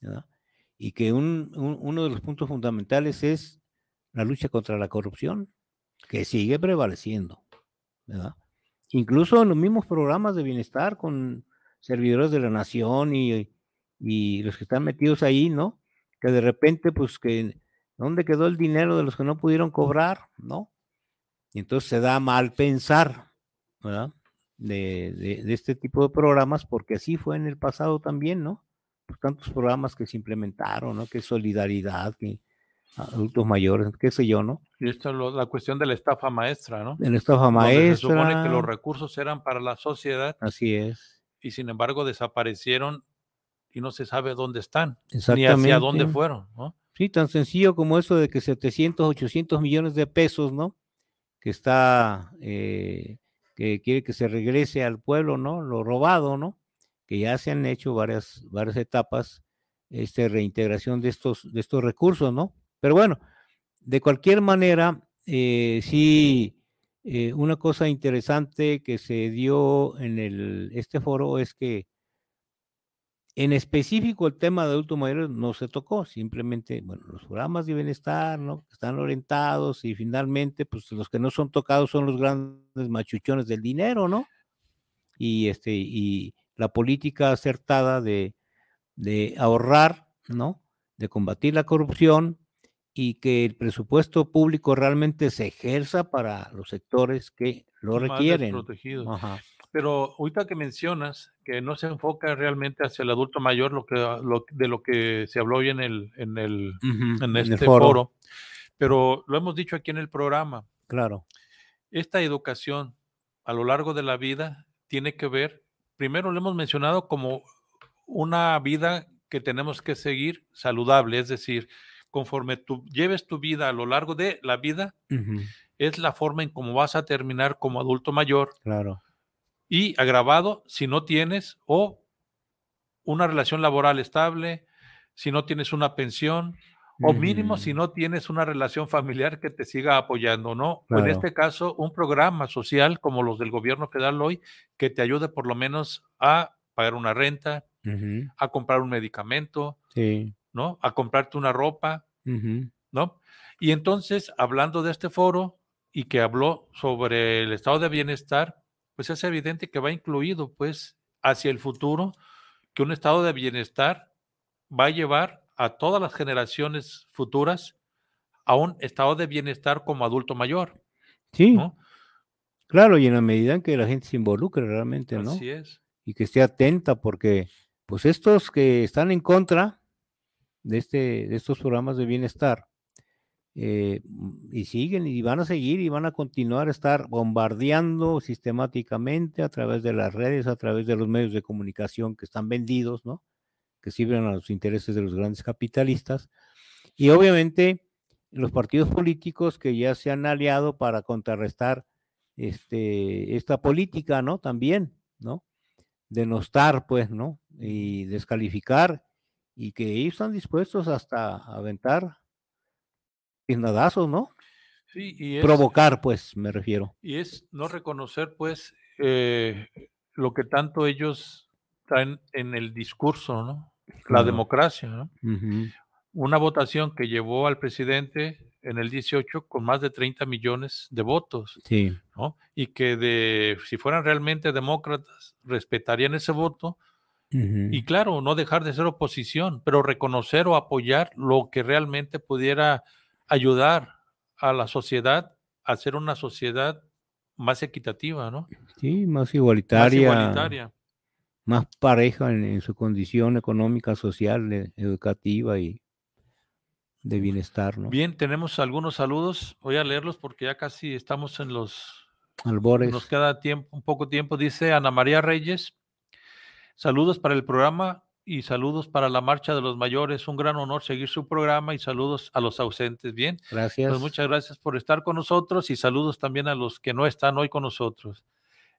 ¿verdad? y que uno de los puntos fundamentales es la lucha contra la corrupción, que sigue prevaleciendo. ¿verdad? Incluso en los mismos programas de bienestar con servidores de la nación y los que están metidos ahí, ¿no? que de repente, pues que, ¿dónde quedó el dinero de los que no pudieron cobrar? ¿No? Y entonces se da mal pensar, ¿verdad? De, de, este tipo de programas, porque así fue en el pasado también, ¿no? Pues tantos programas que se implementaron, ¿no? Que solidaridad, que adultos mayores, qué sé yo, ¿no? Y esto es la cuestión de la estafa maestra, ¿no? en estafa maestra. se supone que los recursos eran para la sociedad. Así es. Y sin embargo desaparecieron y no se sabe dónde están, ni hacia dónde fueron, ¿no? Sí, tan sencillo como eso de que 700, 800 millones de pesos, ¿no? Que está, eh, que quiere que se regrese al pueblo, ¿no? Lo robado, ¿no? Que ya se han hecho varias, varias etapas, este, reintegración de estos, de estos recursos, ¿no? Pero bueno, de cualquier manera, eh, sí, eh, una cosa interesante que se dio en el, este foro es que en específico, el tema de adultos mayores no se tocó, simplemente, bueno, los programas de bienestar, ¿no? Están orientados y finalmente, pues los que no son tocados son los grandes machuchones del dinero, ¿no? Y, este, y la política acertada de, ahorrar, ¿no? De combatir la corrupción y que el presupuesto público realmente se ejerza para los sectores que lo requieren pero ahorita que mencionas que no se enfoca realmente hacia el adulto mayor, lo que, de lo que se habló hoy en, el, en, el, este foro. pero lo hemos dicho aquí en el programa. Claro. Esta educación a lo largo de la vida tiene que ver, primero lo hemos mencionado como una vida que tenemos que seguir saludable, es decir, conforme tú lleves tu vida a lo largo de la vida, es la forma en cómo vas a terminar como adulto mayor. Claro y agravado si no tienes o una relación laboral estable, si no tienes una pensión, o mínimo si mm. no tienes una relación familiar que te siga apoyando, ¿no? En este caso, un programa social como los del gobierno federal hoy que te ayude por lo menos a pagar una renta, a comprar un medicamento, ¿no? A comprarte una ropa, ¿no? Y entonces, hablando de este foro y que habló sobre el estado de bienestar, pues es evidente que va incluido, pues, hacia el futuro, que un estado de bienestar va a llevar a todas las generaciones futuras a un estado de bienestar como adulto mayor. Sí. Claro, y en la medida en que la gente se involucre realmente, ¿no? Así es. Y que esté atenta, porque pues estos que están en contra de, este, de estos programas de bienestar, eh, y siguen y van a seguir y van a continuar a estar bombardeando sistemáticamente a través de las redes, a través de los medios de comunicación que están vendidos, ¿no? Que sirven a los intereses de los grandes capitalistas. Y obviamente los partidos políticos que ya se han aliado para contrarrestar este, esta política, ¿no? También, ¿no? Denostar, pues, ¿no? Y descalificar y que ellos están dispuestos hasta aventar Pinadazos, ¿no? Sí, y es, Provocar, pues, me refiero. Y es no reconocer, pues, eh, lo que tanto ellos traen en el discurso, ¿no? La democracia, ¿no? Una votación que llevó al presidente en el 18 con más de 30 millones de votos. Sí. ¿no? Y que de, si fueran realmente demócratas, respetarían ese voto. Y claro, no dejar de ser oposición, pero reconocer o apoyar lo que realmente pudiera ayudar a la sociedad a ser una sociedad más equitativa, ¿no? Sí, más igualitaria. Más, igualitaria. más pareja en, su condición económica, social, e, educativa y de bienestar, ¿no? Bien, tenemos algunos saludos. Voy a leerlos porque ya casi estamos en los albores. Nos queda tiempo, un poco tiempo. Dice Ana María Reyes. Saludos para el programa y saludos para la marcha de los mayores. Un gran honor seguir su programa y saludos a los ausentes. Bien. Pues gracias. muchas gracias por estar con nosotros y saludos también a los que no están hoy con nosotros.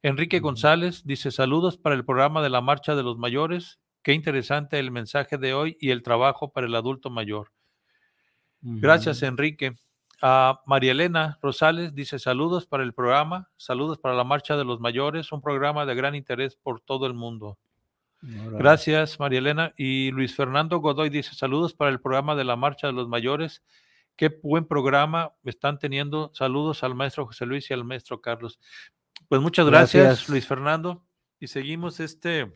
Enrique González dice saludos para el programa de la marcha de los mayores. Qué interesante el mensaje de hoy y el trabajo para el adulto mayor. Gracias, Enrique. A ah, María Elena Rosales dice saludos para el programa, saludos para la marcha de los mayores, un programa de gran interés por todo el mundo. Gracias, María Elena. Y Luis Fernando Godoy dice saludos para el programa de la Marcha de los Mayores. Qué buen programa están teniendo. Saludos al maestro José Luis y al maestro Carlos. Pues muchas gracias, Luis Fernando. Y seguimos este.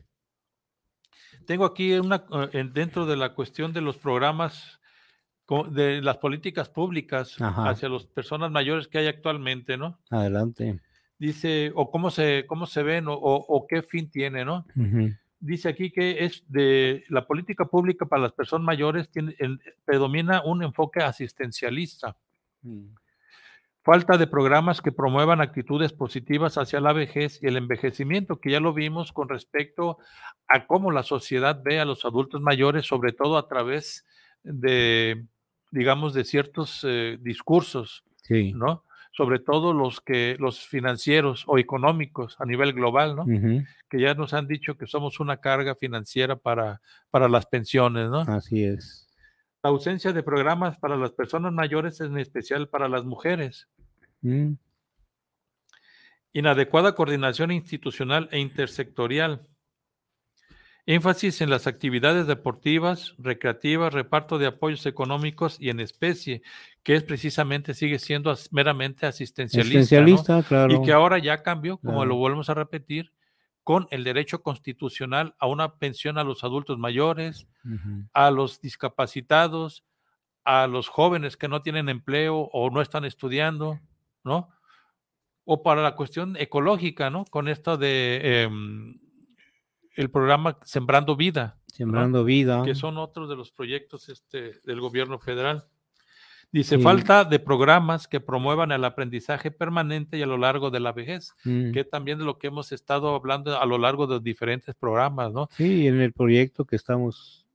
Tengo aquí una, eh, dentro de la cuestión de los programas de las políticas públicas hacia las personas mayores que hay actualmente, ¿no? Adelante. Dice, o cómo se, cómo se ven, o, qué fin tiene, ¿no? dice aquí que es de la política pública para las personas mayores tiene, predomina un enfoque asistencialista. Mm. Falta de programas que promuevan actitudes positivas hacia la vejez y el envejecimiento, que ya lo vimos con respecto a cómo la sociedad ve a los adultos mayores, sobre todo a través de, digamos, de ciertos eh, discursos, ¿no? sobre todo los que los financieros o económicos a nivel global, ¿no? Que ya nos han dicho que somos una carga financiera para, para las pensiones, ¿no? Así es. La ausencia de programas para las personas mayores, en especial para las mujeres. Mm. Inadecuada coordinación institucional e intersectorial. Énfasis en las actividades deportivas, recreativas, reparto de apoyos económicos y en especie, que es precisamente, sigue siendo meramente asistencialista. asistencialista claro. Y que ahora ya cambió, como lo volvemos a repetir, con el derecho constitucional a una pensión a los adultos mayores, a los discapacitados, a los jóvenes que no tienen empleo o no están estudiando, ¿no? O para la cuestión ecológica, ¿no? Con esto de em, el programa Sembrando Vida. Sembrando Vida. Que son otros de los proyectos este, del gobierno federal. Dice, falta de programas que promuevan el aprendizaje permanente y a lo largo de la vejez, mm. que también de lo que hemos estado hablando a lo largo de los diferentes programas, ¿no? Sí, en el proyecto que estamos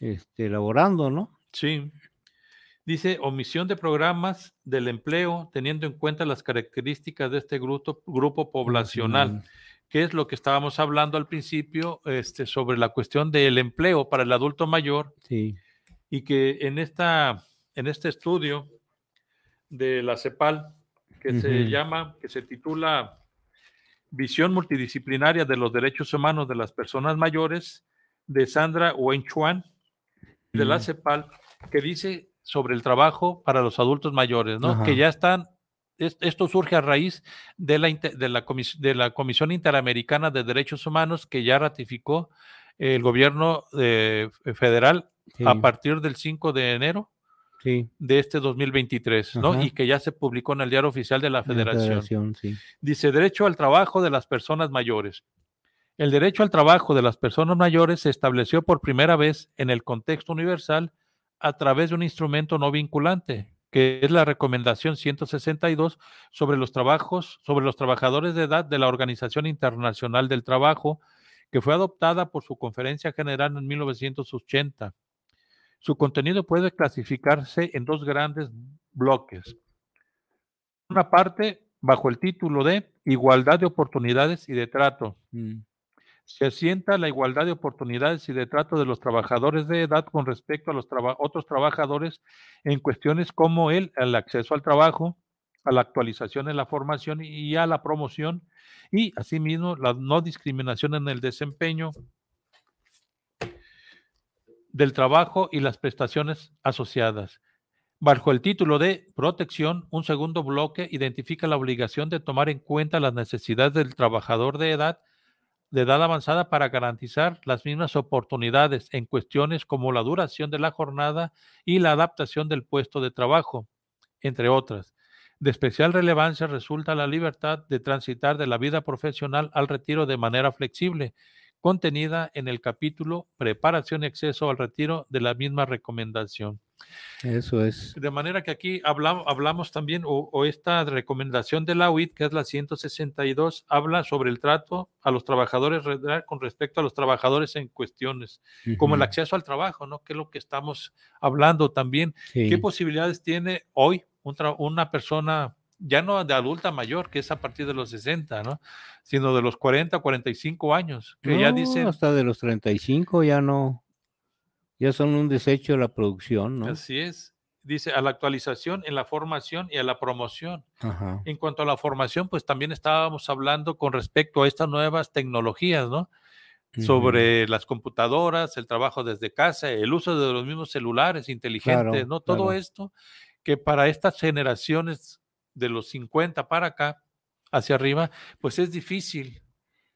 este, elaborando, ¿no? Sí. Dice, omisión de programas del empleo teniendo en cuenta las características de este grupo, grupo poblacional. que es lo que estábamos hablando al principio este, sobre la cuestión del empleo para el adulto mayor. Sí. Y que en esta en este estudio de la CEPAL que se llama, que se titula Visión multidisciplinaria de los derechos humanos de las personas mayores de Sandra Wenchuan de la mm. CEPAL que dice sobre el trabajo para los adultos mayores, ¿no? Que ya están esto surge a raíz de la, de, la Comisión Interamericana de Derechos Humanos que ya ratificó el gobierno eh, federal a partir del 5 de enero de este 2023, ¿no? Y que ya se publicó en el diario oficial de la Federación. Dice, derecho al trabajo de las personas mayores. El derecho al trabajo de las personas mayores se estableció por primera vez en el contexto universal a través de un instrumento no vinculante, que es la recomendación 162 sobre los trabajos, sobre los trabajadores de edad de la Organización Internacional del Trabajo, que fue adoptada por su conferencia general en 1980. Su contenido puede clasificarse en dos grandes bloques. Una parte bajo el título de Igualdad de oportunidades y de trato. Mm. Se asienta la igualdad de oportunidades y de trato de los trabajadores de edad con respecto a los otros trabajadores en cuestiones como el, el acceso al trabajo, a la actualización en la formación y a la promoción, y asimismo la no discriminación en el desempeño, del trabajo y las prestaciones asociadas. Bajo el título de protección, un segundo bloque identifica la obligación de tomar en cuenta las necesidades del trabajador de edad de edad avanzada para garantizar las mismas oportunidades en cuestiones como la duración de la jornada y la adaptación del puesto de trabajo, entre otras. De especial relevancia resulta la libertad de transitar de la vida profesional al retiro de manera flexible, contenida en el capítulo Preparación y acceso al retiro de la misma recomendación. Eso es. De manera que aquí hablamos, también, o, esta recomendación de la UIT, que es la 162, habla sobre el trato a los trabajadores con respecto a los trabajadores en cuestiones, como el acceso al trabajo, ¿no? Que es lo que estamos hablando también. ¿Qué posibilidades tiene hoy una persona ya no de adulta mayor, que es a partir de los 60, ¿no? Sino de los 40, 45 años, que ya dicen... Hasta de los 35 ya no, ya son un desecho de la producción, ¿no? Así es. Dice, a la actualización, en la formación y a la promoción. En cuanto a la formación, pues también estábamos hablando con respecto a estas nuevas tecnologías, ¿no? Sobre las computadoras, el trabajo desde casa, el uso de los mismos celulares inteligentes, ¿no? Todo esto que para estas generaciones de los 50 para acá, hacia arriba, pues es difícil,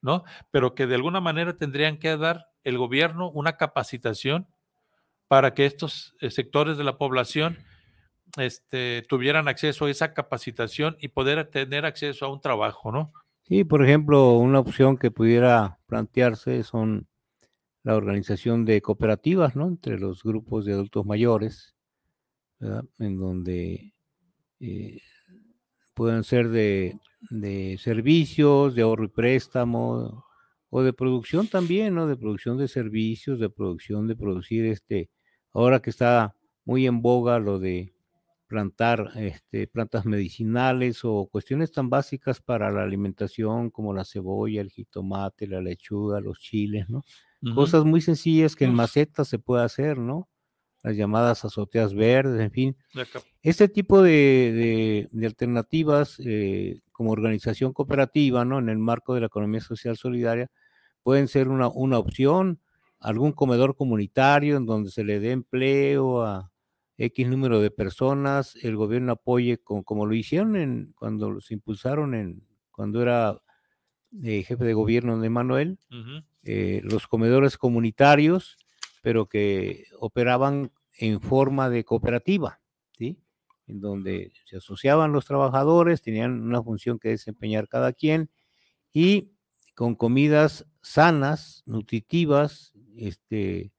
¿no? Pero que de alguna manera tendrían que dar el gobierno una capacitación para que estos eh, sectores de la población este, tuvieran acceso a esa capacitación y poder tener acceso a un trabajo, ¿no? Sí, por ejemplo, una opción que pudiera plantearse son la organización de cooperativas, ¿no? Entre los grupos de adultos mayores, ¿verdad? En donde eh, pueden ser de, de servicios, de ahorro y préstamo, o de producción también, ¿no? De producción de servicios, de producción, de producir este, ahora que está muy en boga lo de plantar este, plantas medicinales o cuestiones tan básicas para la alimentación como la cebolla, el jitomate, la lechuga, los chiles, ¿no? Cosas muy sencillas que en macetas se puede hacer, ¿no? las llamadas azoteas verdes, en fin. Este tipo de, de, alternativas eh, como organización cooperativa, ¿no? En el marco de la economía social solidaria, pueden ser una, una opción, algún comedor comunitario en donde se le dé empleo a X número de personas, el gobierno apoye con, como lo hicieron en, cuando se impulsaron en, cuando era eh, jefe de gobierno de Manuel, eh, los comedores comunitarios, pero que operaban en forma de cooperativa, ¿sí? En donde se asociaban los trabajadores, tenían una función que desempeñar cada quien y con comidas sanas, nutritivas, este,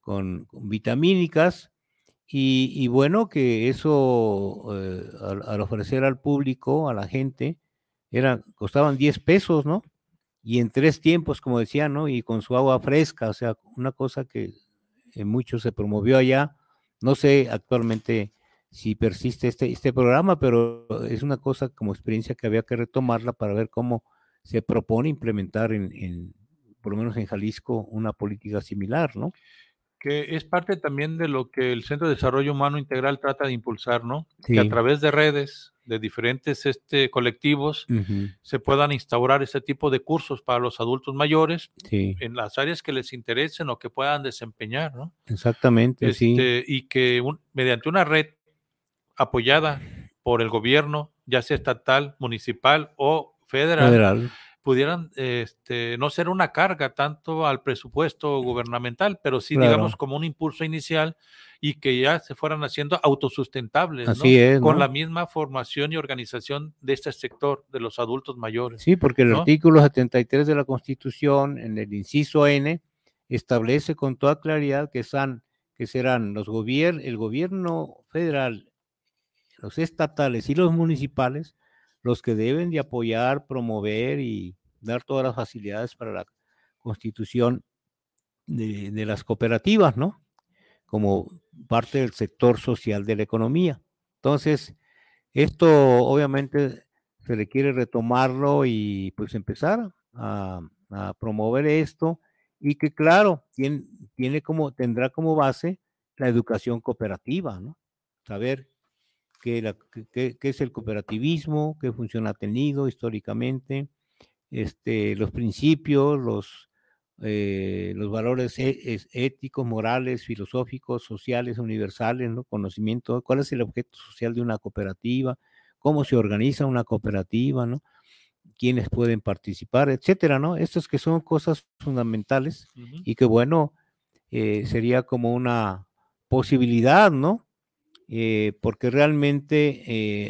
con, vitamínicas, y, bueno, que eso eh, al, ofrecer al público, a la gente, costaban 10 pesos, ¿no? y en tres tiempos, como decía, ¿no? Y con su agua fresca, o sea, una cosa que en muchos se promovió allá. No sé actualmente si persiste este, este programa, pero es una cosa como experiencia que había que retomarla para ver cómo se propone implementar en, por lo menos en Jalisco, una política similar, ¿no? Que es parte también de lo que el Centro de Desarrollo Humano Integral trata de impulsar, ¿no? Que a través de redes de diferentes este, colectivos se puedan instaurar ese tipo de cursos para los adultos mayores en las áreas que les interesen o que puedan desempeñar, ¿no? Exactamente, este, Y que mediante una red apoyada por el gobierno, ya sea estatal, municipal o federal, federal pudieran este, no ser una carga tanto al presupuesto gubernamental, pero sí, digamos, como un impulso inicial y que ya se fueran haciendo autosustentables, Así Es, con la misma formación y organización de este sector, de los adultos mayores. Sí, porque el artículo 73 de la Constitución, en el inciso N, establece con toda claridad que, que serán los el gobierno federal, los estatales y los municipales los que deben de apoyar, promover y dar todas las facilidades para la constitución de, las cooperativas, ¿no? Como parte del sector social de la economía. Entonces, esto obviamente se requiere retomarlo y pues empezar a, promover esto y que claro, tiene, como, tendrá como base la educación cooperativa, ¿no? Saber qué, es el cooperativismo, qué función ha tenido históricamente, este, los principios, los, eh, los valores e, éticos, morales, filosóficos, sociales, universales, ¿no? conocimiento, cuál es el objeto social de una cooperativa, cómo se organiza una cooperativa, ¿no? quiénes pueden participar, etcétera, ¿no? Estas que son cosas fundamentales y que bueno, eh, sería como una posibilidad, ¿no? eh, porque realmente,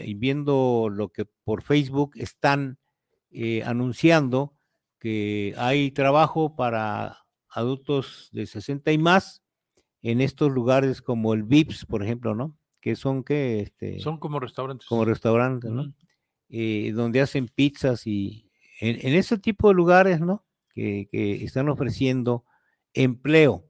eh, viendo lo que por Facebook están eh, anunciando, que hay trabajo para adultos de 60 y más en estos lugares como el VIPS, por ejemplo, ¿no? Que son que... Este, son como restaurantes. Como restaurantes, ¿no? Eh, donde hacen pizzas y en, ese tipo de lugares, ¿no? Que, están ofreciendo empleo.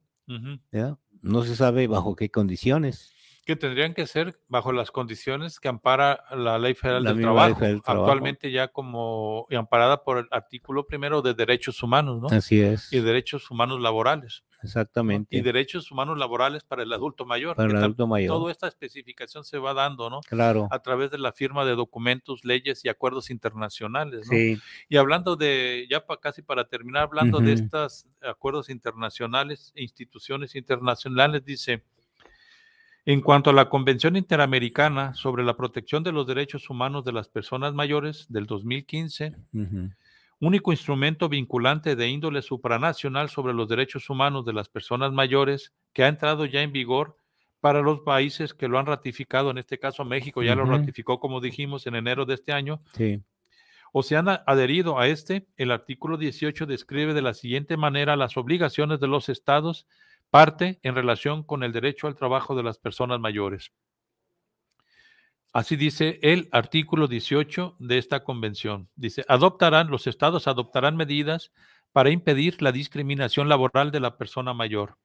No se sabe bajo qué condiciones que tendrían que ser bajo las condiciones que ampara la Ley Federal, del, trabajo, actualmente ya como amparada por el artículo primero de derechos humanos, ¿no? Así es. Y derechos humanos laborales. Exactamente. Y derechos humanos laborales para el adulto mayor. Para el adulto mayor. Toda esta especificación se va dando, ¿no? Claro. A través de la firma de documentos, leyes y acuerdos internacionales, ¿no? Sí. Y hablando de, ya casi para terminar, hablando de estos acuerdos internacionales, e instituciones internacionales, dice, en cuanto a la Convención Interamericana sobre la Protección de los Derechos Humanos de las Personas Mayores del 2015, único instrumento vinculante de índole supranacional sobre los derechos humanos de las personas mayores que ha entrado ya en vigor para los países que lo han ratificado, en este caso México ya lo ratificó, como dijimos, en enero de este año. O se han adherido a este, el artículo 18 describe de la siguiente manera las obligaciones de los estados parte en relación con el derecho al trabajo de las personas mayores. Así dice el artículo 18 de esta convención. Dice, adoptarán, los estados adoptarán medidas para impedir la discriminación laboral de la persona mayor.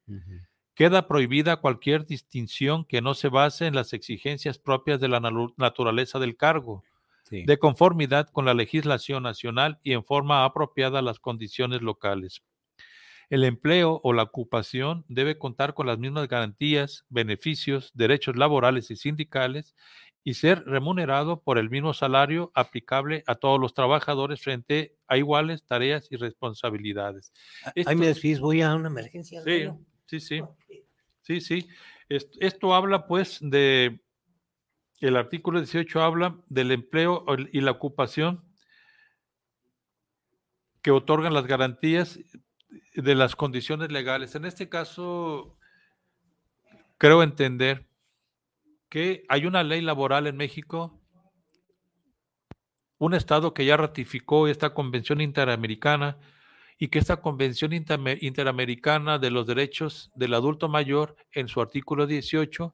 Queda prohibida cualquier distinción que no se base en las exigencias propias de la naturaleza del cargo, de conformidad con la legislación nacional y en forma apropiada a las condiciones locales. El empleo o la ocupación debe contar con las mismas garantías, beneficios, derechos laborales y sindicales y ser remunerado por el mismo salario aplicable a todos los trabajadores frente a iguales tareas y responsabilidades. Ah, ahí me decís, voy a una emergencia. Sí, sí, sí. Sí, Esto, esto, habla pues de, el artículo 18 habla del empleo y la ocupación que otorgan las garantías de las condiciones legales. En este caso, creo entender que hay una ley laboral en México, un Estado que ya ratificó esta Convención Interamericana y que esta Convención Interamericana de los Derechos del Adulto Mayor, en su artículo 18,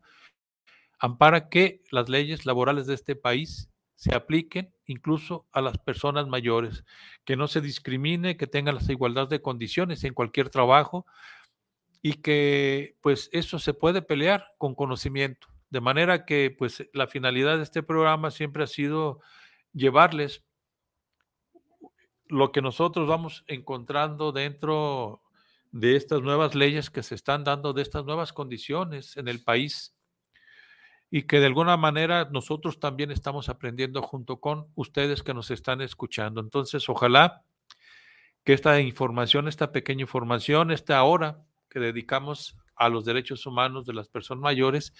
ampara que las leyes laborales de este país se apliquen incluso a las personas mayores, que no se discrimine, que tengan las igualdades de condiciones en cualquier trabajo y que pues eso se puede pelear con conocimiento. De manera que pues la finalidad de este programa siempre ha sido llevarles lo que nosotros vamos encontrando dentro de estas nuevas leyes que se están dando, de estas nuevas condiciones en el país y que de alguna manera nosotros también estamos aprendiendo junto con ustedes que nos están escuchando. Entonces, ojalá que esta información, esta pequeña información, esta hora que dedicamos a los derechos humanos de las personas mayores,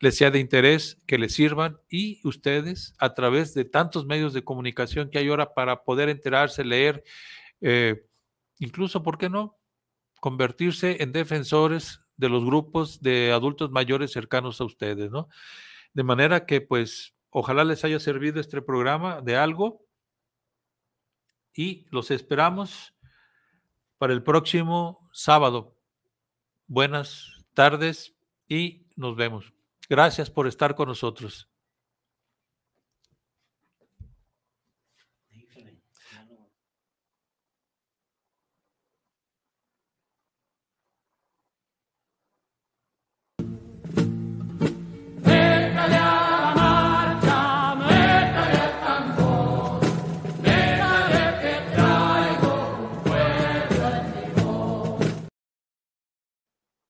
les sea de interés, que les sirvan y ustedes, a través de tantos medios de comunicación que hay ahora para poder enterarse, leer, eh, incluso, ¿por qué no? Convertirse en defensores de los grupos de adultos mayores cercanos a ustedes, ¿no? De manera que, pues, ojalá les haya servido este programa de algo y los esperamos para el próximo sábado. Buenas tardes y nos vemos. Gracias por estar con nosotros.